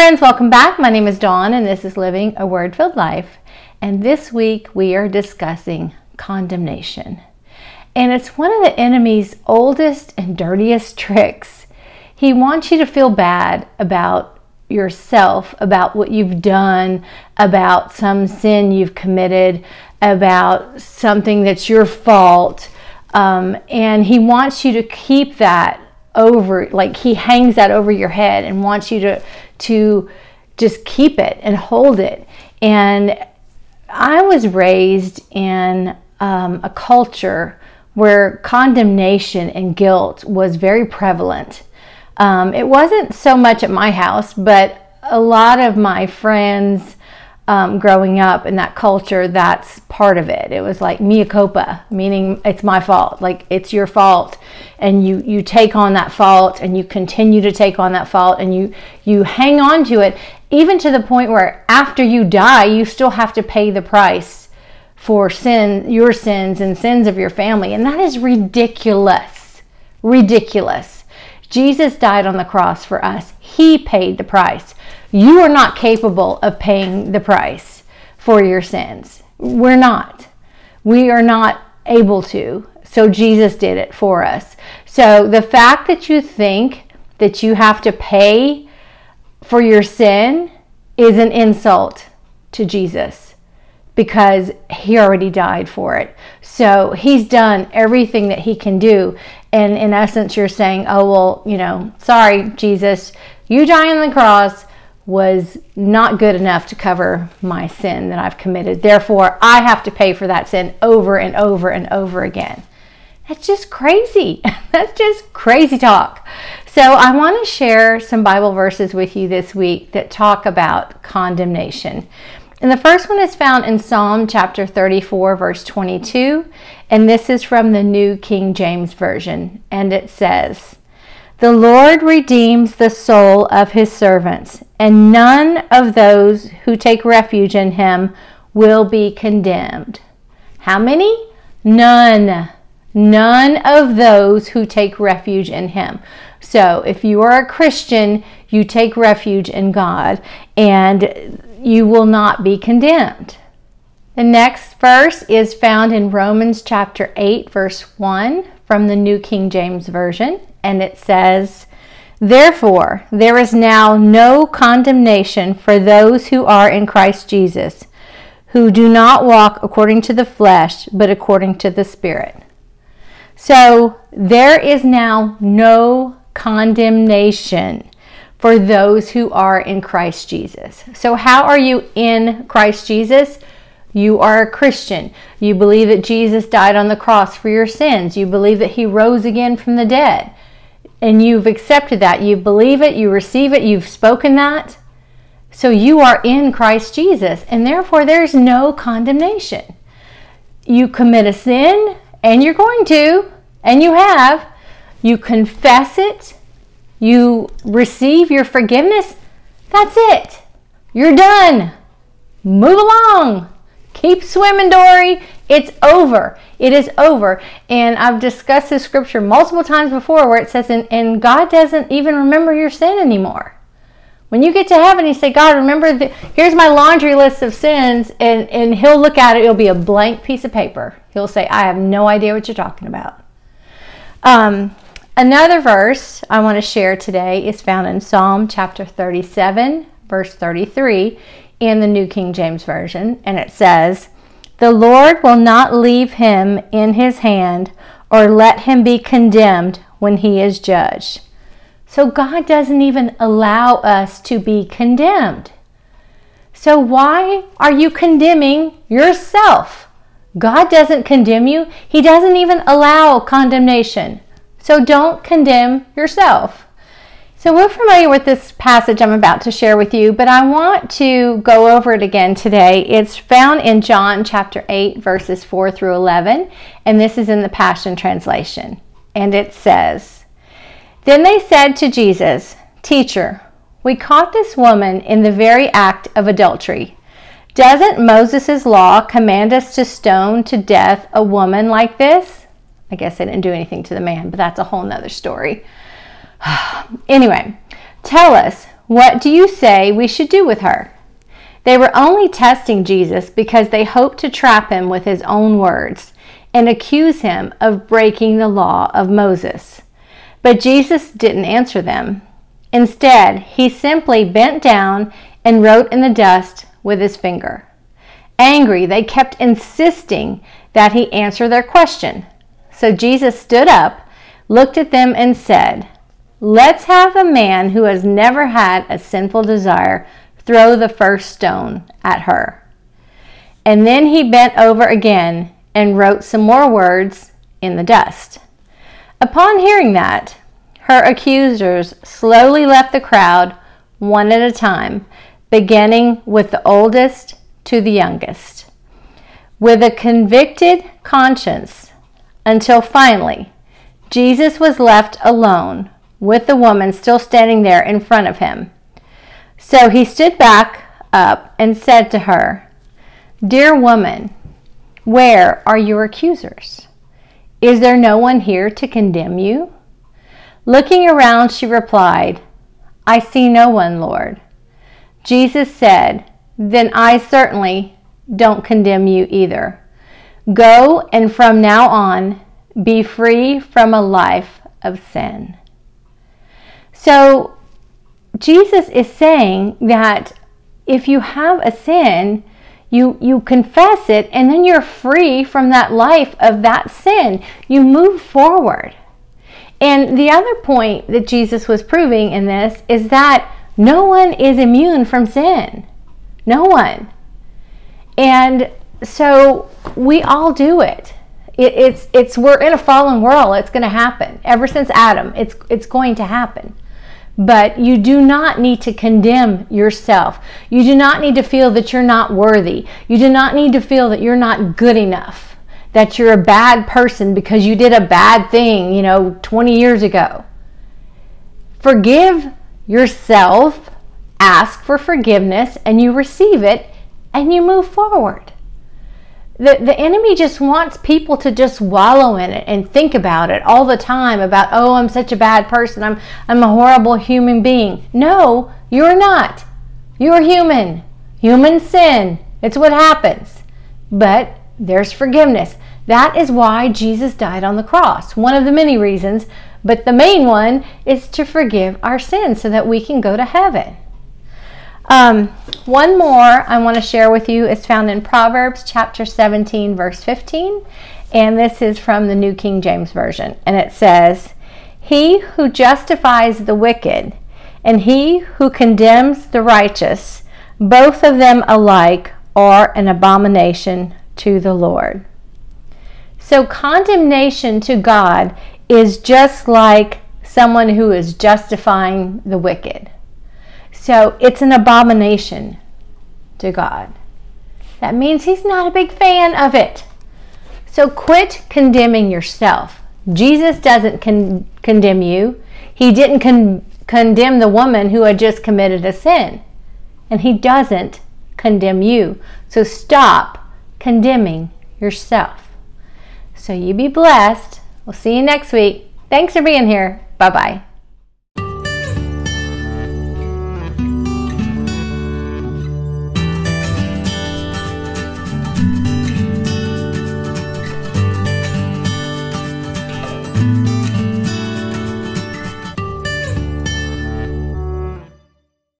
friends, welcome back. My name is Dawn, and this is Living a Word Filled Life. And this week we are discussing condemnation. And it's one of the enemy's oldest and dirtiest tricks. He wants you to feel bad about yourself, about what you've done, about some sin you've committed, about something that's your fault. Um, and he wants you to keep that over like he hangs that over your head and wants you to to just keep it and hold it. And I was raised in um, a culture where condemnation and guilt was very prevalent. Um, it wasn't so much at my house, but a lot of my friends um, growing up in that culture, that's part of it. It was like mea culpa, meaning it's my fault, like it's your fault, and you you take on that fault, and you continue to take on that fault, and you you hang on to it, even to the point where after you die, you still have to pay the price for sin, your sins, and sins of your family, and that is ridiculous, ridiculous. Jesus died on the cross for us. He paid the price. You are not capable of paying the price for your sins. We're not. We are not able to. So Jesus did it for us. So the fact that you think that you have to pay for your sin is an insult to Jesus because he already died for it. So he's done everything that he can do. And in essence, you're saying, oh, well, you know, sorry, Jesus, you dying on the cross was not good enough to cover my sin that I've committed. Therefore, I have to pay for that sin over and over and over again. That's just crazy. That's just crazy talk. So, I want to share some Bible verses with you this week that talk about condemnation. And the first one is found in Psalm chapter 34, verse 22. And this is from the New King James Version. And it says, The Lord redeems the soul of his servants, and none of those who take refuge in him will be condemned. How many? None. None of those who take refuge in him. So if you are a Christian, you take refuge in God. And you will not be condemned. The next verse is found in Romans chapter 8, verse 1 from the New King James Version, and it says, Therefore, there is now no condemnation for those who are in Christ Jesus, who do not walk according to the flesh, but according to the Spirit. So, there is now no condemnation for those who are in Christ Jesus. So, how are you in Christ Jesus? You are a Christian. You believe that Jesus died on the cross for your sins. You believe that he rose again from the dead. And you've accepted that. You believe it. You receive it. You've spoken that. So you are in Christ Jesus. And therefore, there's no condemnation. You commit a sin, and you're going to, and you have. You confess it you receive your forgiveness, that's it. You're done. Move along. Keep swimming, Dory. It's over. It is over. And I've discussed this scripture multiple times before where it says, and, and God doesn't even remember your sin anymore. When you get to heaven, you say, God, remember, the, here's my laundry list of sins. And, and he'll look at it. It'll be a blank piece of paper. He'll say, I have no idea what you're talking about. Um, Another verse I want to share today is found in Psalm chapter 37, verse 33 in the New King James Version, and it says, The Lord will not leave him in his hand or let him be condemned when he is judged. So God doesn't even allow us to be condemned. So why are you condemning yourself? God doesn't condemn you. He doesn't even allow condemnation. So don't condemn yourself. So we're familiar with this passage I'm about to share with you, but I want to go over it again today. It's found in John chapter 8, verses 4 through 11, and this is in the Passion Translation. And it says, Then they said to Jesus, Teacher, we caught this woman in the very act of adultery. Doesn't Moses' law command us to stone to death a woman like this? I guess they didn't do anything to the man, but that's a whole nother story. anyway, tell us, what do you say we should do with her? They were only testing Jesus because they hoped to trap him with his own words and accuse him of breaking the law of Moses. But Jesus didn't answer them. Instead, he simply bent down and wrote in the dust with his finger. Angry, they kept insisting that he answer their question. So Jesus stood up, looked at them, and said, Let's have a man who has never had a sinful desire throw the first stone at her. And then he bent over again and wrote some more words in the dust. Upon hearing that, her accusers slowly left the crowd one at a time, beginning with the oldest to the youngest. With a convicted conscience, until finally Jesus was left alone with the woman still standing there in front of him. So he stood back up and said to her, Dear woman, where are your accusers? Is there no one here to condemn you? Looking around, she replied, I see no one, Lord. Jesus said, Then I certainly don't condemn you either. Go and from now on be free from a life of sin. So Jesus is saying that if you have a sin, you, you confess it and then you're free from that life of that sin. You move forward. And the other point that Jesus was proving in this is that no one is immune from sin. No one. And so we all do it. it. It's it's we're in a fallen world. It's going to happen. Ever since Adam, it's it's going to happen. But you do not need to condemn yourself. You do not need to feel that you're not worthy. You do not need to feel that you're not good enough. That you're a bad person because you did a bad thing, you know, 20 years ago. Forgive yourself, ask for forgiveness, and you receive it and you move forward the, the enemy just wants people to just wallow in it and think about it all the time about, oh, I'm such a bad person. I'm, I'm a horrible human being. No, you're not. You're human. Human sin. It's what happens. But there's forgiveness. That is why Jesus died on the cross. One of the many reasons, but the main one is to forgive our sins so that we can go to heaven. Um, one more I want to share with you is found in Proverbs chapter 17, verse 15, and this is from the New King James Version. And it says, He who justifies the wicked and he who condemns the righteous, both of them alike are an abomination to the Lord. So condemnation to God is just like someone who is justifying the wicked. So it's an abomination to God. That means he's not a big fan of it. So quit condemning yourself. Jesus doesn't con- condemn you. He didn't con- condemn the woman who had just committed a sin. And he doesn't condemn you. So stop condemning yourself. So you be blessed. We'll see you next week. Thanks for being here. Bye bye.